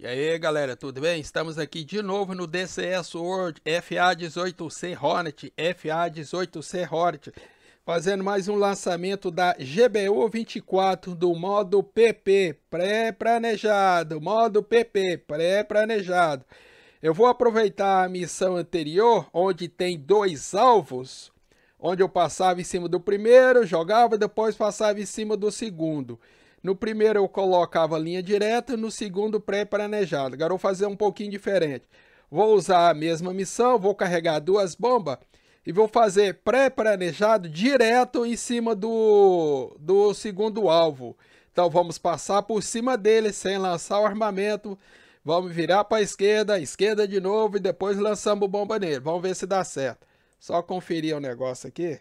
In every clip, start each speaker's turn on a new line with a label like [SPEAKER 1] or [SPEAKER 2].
[SPEAKER 1] E aí galera, tudo bem? Estamos aqui de novo no DCS World FA18C Hornet, FA18C Hornet, fazendo mais um lançamento da GBU24 do modo PP, pré-planejado, modo PP, pré-planejado. Eu vou aproveitar a missão anterior, onde tem dois alvos, onde eu passava em cima do primeiro, jogava, depois passava em cima do segundo. No primeiro eu colocava a linha direta, no segundo pré-planejado. Agora vou fazer um pouquinho diferente. Vou usar a mesma missão, vou carregar duas bombas e vou fazer pré-planejado direto em cima do, do segundo alvo. Então vamos passar por cima dele sem lançar o armamento. Vamos virar para a esquerda, esquerda de novo e depois lançamos bomba nele. Vamos ver se dá certo. Só conferir o um negócio aqui.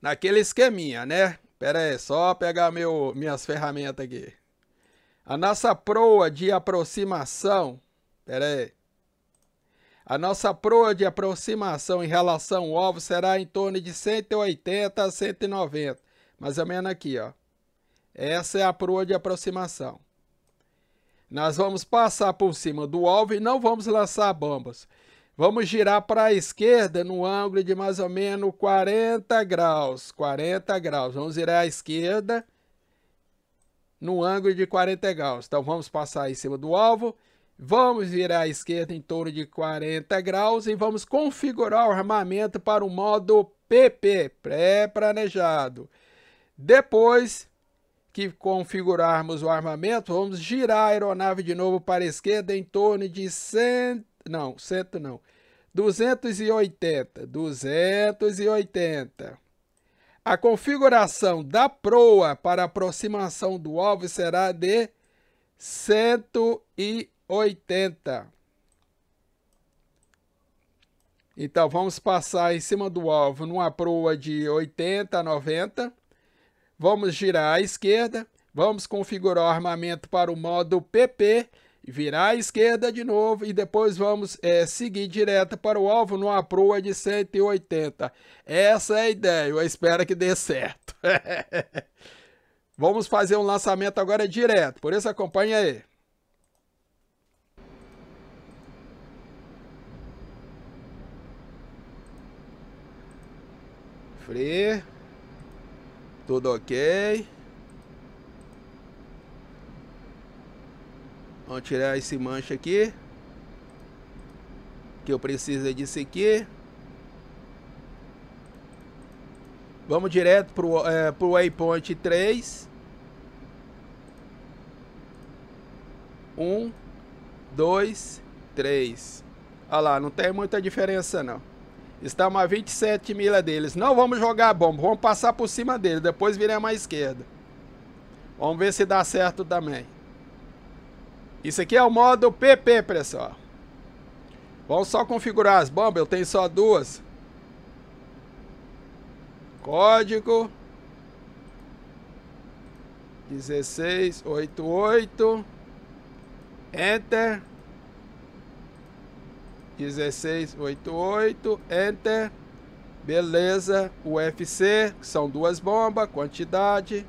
[SPEAKER 1] naquele esqueminha, né? Pera aí, só pegar meu, minhas ferramentas aqui. A nossa proa de aproximação, pera aí. A nossa proa de aproximação em relação ao ovo será em torno de 180 a 190, mais ou menos aqui, ó. Essa é a proa de aproximação. Nós vamos passar por cima do alvo e não vamos lançar bombas. Vamos girar para a esquerda no ângulo de mais ou menos 40 graus. 40 graus. Vamos girar à esquerda no ângulo de 40 graus. Então vamos passar em cima do alvo. Vamos virar à esquerda em torno de 40 graus e vamos configurar o armamento para o modo PP, pré-planejado. Depois que configurarmos o armamento, vamos girar a aeronave de novo para a esquerda em torno de 100 não, 100 não. 280, 280. A configuração da proa para aproximação do alvo será de 180. Então, vamos passar em cima do alvo numa proa de 80 a 90. Vamos girar à esquerda. Vamos configurar o armamento para o modo PP virar à esquerda de novo e depois vamos é, seguir direta para o alvo numa proa de 180. Essa é a ideia, eu espero que dê certo. vamos fazer um lançamento agora direto, por isso acompanha aí. Free, tudo ok. Vamos tirar esse mancha aqui. Que eu preciso é disso aqui. Vamos direto pro, é, pro waypoint 3. 1, 2, 3. Olha lá, não tem muita diferença não. Estamos a 27 milha deles. Não vamos jogar bomba, vamos passar por cima deles. Depois viremos à esquerda. Vamos ver se dá certo também. Isso aqui é o modo PP, pessoal. Vamos só configurar as bombas, eu tenho só duas. Código 1688 Enter 1688 Enter Beleza, UFC, são duas bombas, quantidade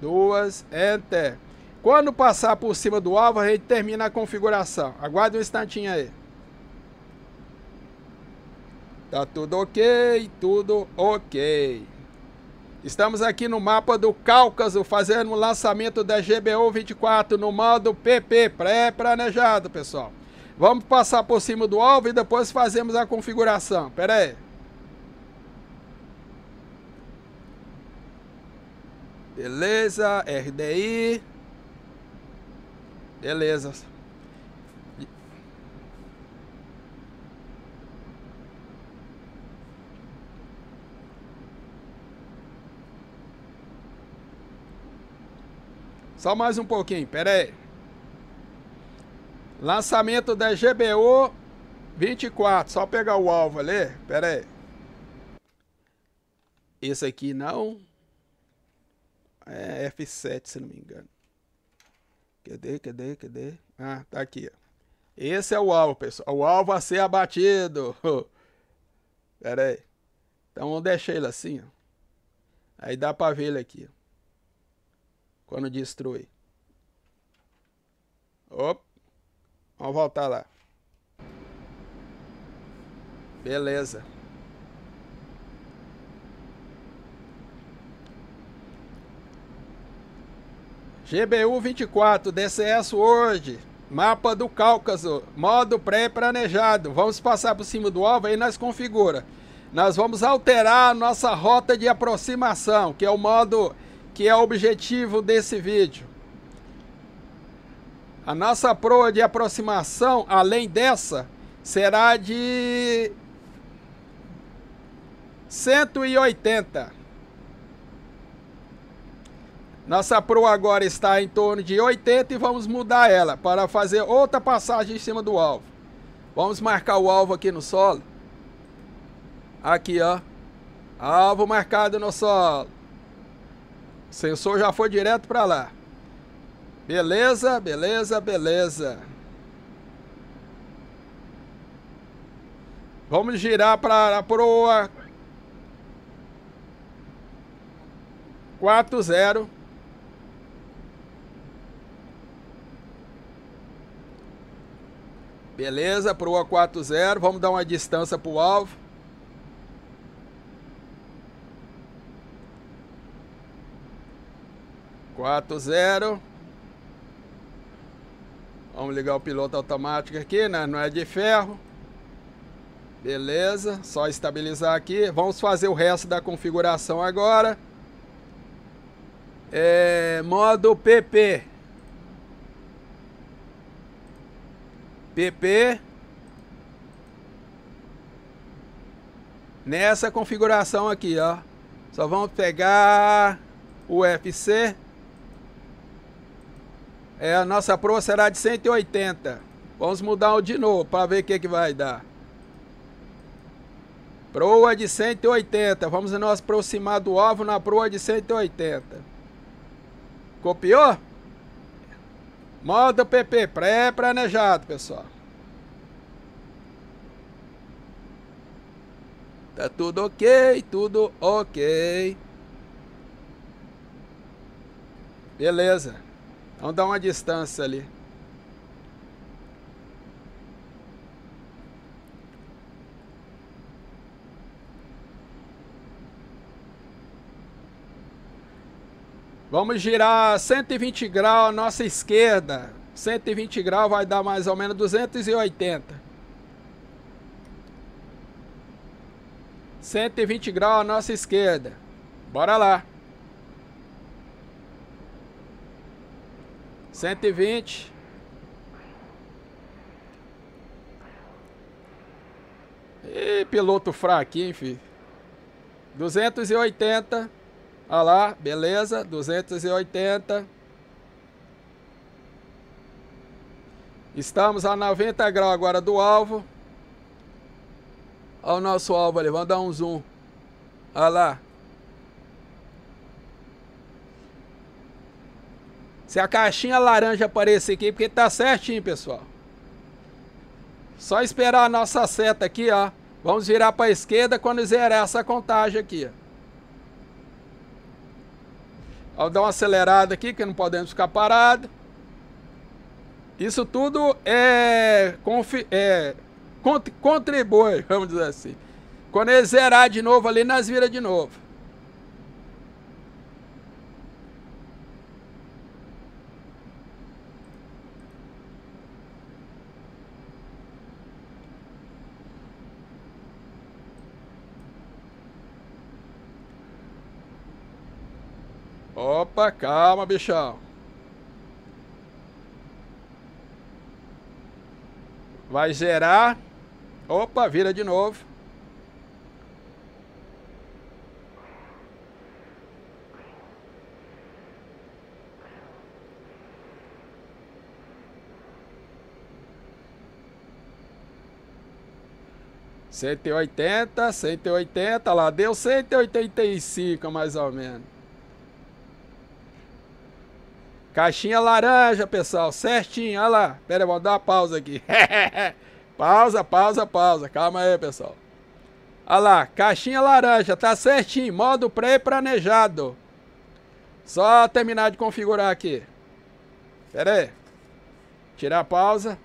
[SPEAKER 1] duas, Enter quando passar por cima do alvo, a gente termina a configuração. Aguarde um instantinho aí. Tá tudo ok, tudo ok. Estamos aqui no mapa do Cáucaso, fazendo o lançamento da GBO 24 no modo PP, pré-planejado, pessoal. Vamos passar por cima do alvo e depois fazemos a configuração. Pera aí. Beleza, RDI. Beleza. Só mais um pouquinho, pera aí. Lançamento da GBO 24. Só pegar o alvo ali. Pera aí. Esse aqui não. É F7, se não me engano. Cadê, cadê, cadê? Ah, tá aqui. Esse é o alvo, pessoal. O alvo a ser abatido. Pera aí. Então eu deixei ele assim, ó. Aí dá pra ver ele aqui. Quando destrui. Opa. Vamos voltar lá. Beleza. GBU 24, DCS World, mapa do Cáucaso, modo pré-planejado. Vamos passar por cima do alvo e nós configura. Nós vamos alterar a nossa rota de aproximação, que é o modo que é o objetivo desse vídeo. A nossa proa de aproximação, além dessa, será de 180. Nossa proa agora está em torno de 80 e vamos mudar ela para fazer outra passagem em cima do alvo. Vamos marcar o alvo aqui no solo. Aqui, ó. Alvo marcado no solo. O sensor já foi direto para lá. Beleza, beleza, beleza. Vamos girar para a proa. 4-0. Beleza, para o A40, vamos dar uma distância para o alvo. Quatro zero. Vamos ligar o piloto automático aqui, né? Não é de ferro. Beleza, só estabilizar aqui. Vamos fazer o resto da configuração agora. É, modo PP. PP. Nessa configuração aqui, ó. Só vamos pegar o FC. É, a nossa proa será de 180. Vamos mudar de novo para ver o que, que vai dar. Proa de 180. Vamos nos aproximar do alvo na proa de 180. Copiou? Modo PP, pré-planejado, pessoal. Tá tudo ok, tudo ok. Beleza. Vamos dar uma distância ali. Vamos girar 120 graus à nossa esquerda. 120 graus vai dar mais ou menos 280. 120 graus à nossa esquerda. Bora lá. 120. E piloto fraco, hein, filho? 280. Olha ah lá, beleza, 280. Estamos a 90 graus agora do alvo. Olha o nosso alvo ali, vamos dar um zoom. Olha lá. Se a caixinha laranja aparecer aqui, porque tá certinho, pessoal. Só esperar a nossa seta aqui, ó. Vamos virar para a esquerda quando zerar essa contagem aqui, ó. Vamos dar uma acelerada aqui, que não podemos ficar parado. Isso tudo é, é contribui, vamos dizer assim. Quando ele zerar de novo ali, nós vira de novo. Opa, calma, bichão. Vai zerar. Opa, vira de novo. Cento e oitenta, cento e oitenta, lá deu cento e oitenta e cinco mais ou menos. Caixinha laranja, pessoal, certinho. Olha lá. Pera, eu vou dar uma pausa aqui. pausa, pausa, pausa. Calma aí, pessoal. Olha lá, caixinha laranja, tá certinho. Modo pré-planejado. Só terminar de configurar aqui. Pera aí. Tirar a pausa.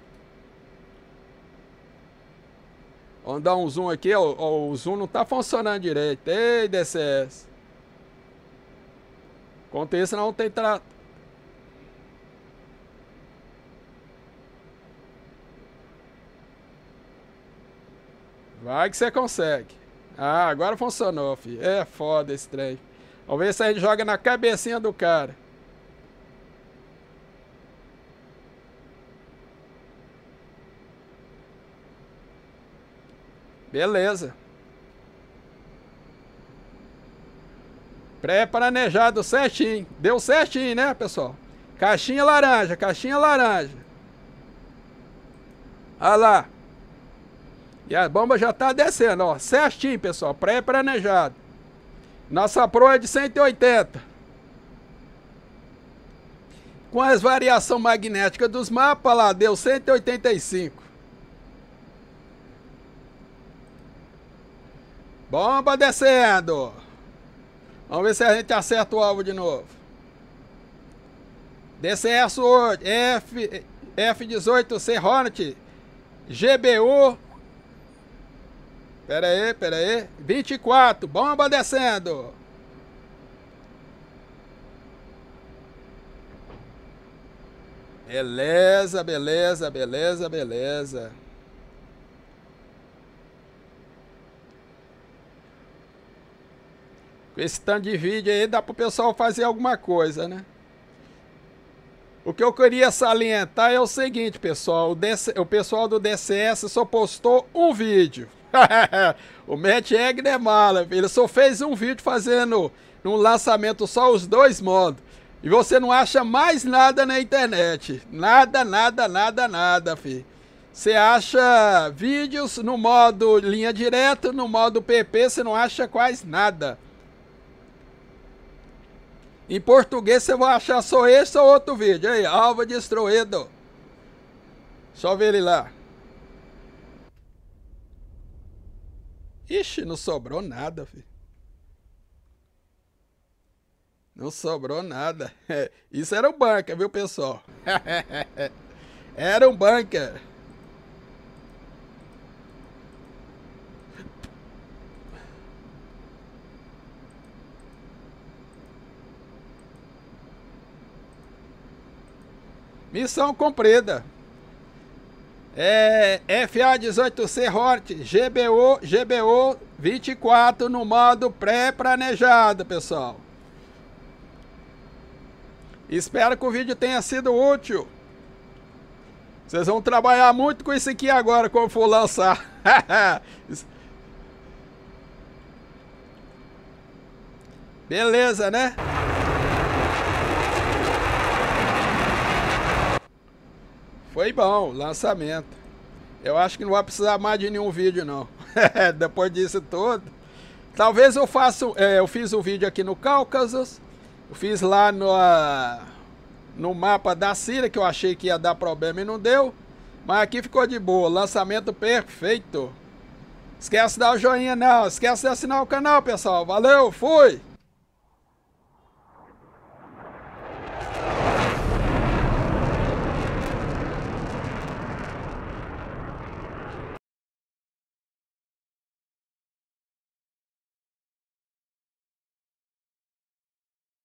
[SPEAKER 1] Vamos dar um zoom aqui. Ó, ó, o zoom não tá funcionando direito. Ei, DCS. Enquanto isso, não tem tra Vai que você consegue. Ah, agora funcionou, filho. É foda esse trem. Vamos ver se a gente joga na cabecinha do cara. Beleza. Pré-planejado certinho. Deu certinho, né, pessoal? Caixinha laranja, caixinha laranja. Olha lá. E a bomba já tá descendo, ó. Certinho, pessoal. Pré-planejado. Nossa proa é de 180. Com as variações magnéticas dos mapas lá, deu 185. Bomba descendo. Vamos ver se a gente acerta o alvo de novo. DCS-8, F, F-18, C Hornet, GBU Pera aí, pera aí. 24, bomba descendo. Beleza, beleza, beleza, beleza. Com esse tanto de vídeo aí dá para o pessoal fazer alguma coisa, né? O que eu queria salientar é o seguinte, pessoal. O, DC, o pessoal do DCS só postou um vídeo. o Matt Egner é mala. Ele só fez um vídeo fazendo num lançamento só os dois modos. E você não acha mais nada na internet. Nada, nada, nada, nada, filho. Você acha vídeos no modo linha direta, no modo PP, você não acha quase nada. Em português você vai achar só esse ou outro vídeo. Aí, Alva Destruído. Só ver ele lá. Ixi, não sobrou nada, filho. Não sobrou nada. Isso era um bunker, viu, pessoal? era um bunker. Missão cumprida. É, FA18C Hort GBO, GBO 24 no modo pré-planejado, pessoal. Espero que o vídeo tenha sido útil. Vocês vão trabalhar muito com isso aqui agora, quando for lançar. Beleza, né? Foi bom, lançamento. Eu acho que não vai precisar mais de nenhum vídeo, não. Depois disso todo. Talvez eu faça. É, eu fiz um vídeo aqui no Cáucasus. Eu fiz lá no, ah, no mapa da Síria, que eu achei que ia dar problema e não deu. Mas aqui ficou de boa. Lançamento perfeito. Esquece de dar o joinha, não. Esquece de assinar o canal, pessoal. Valeu, fui!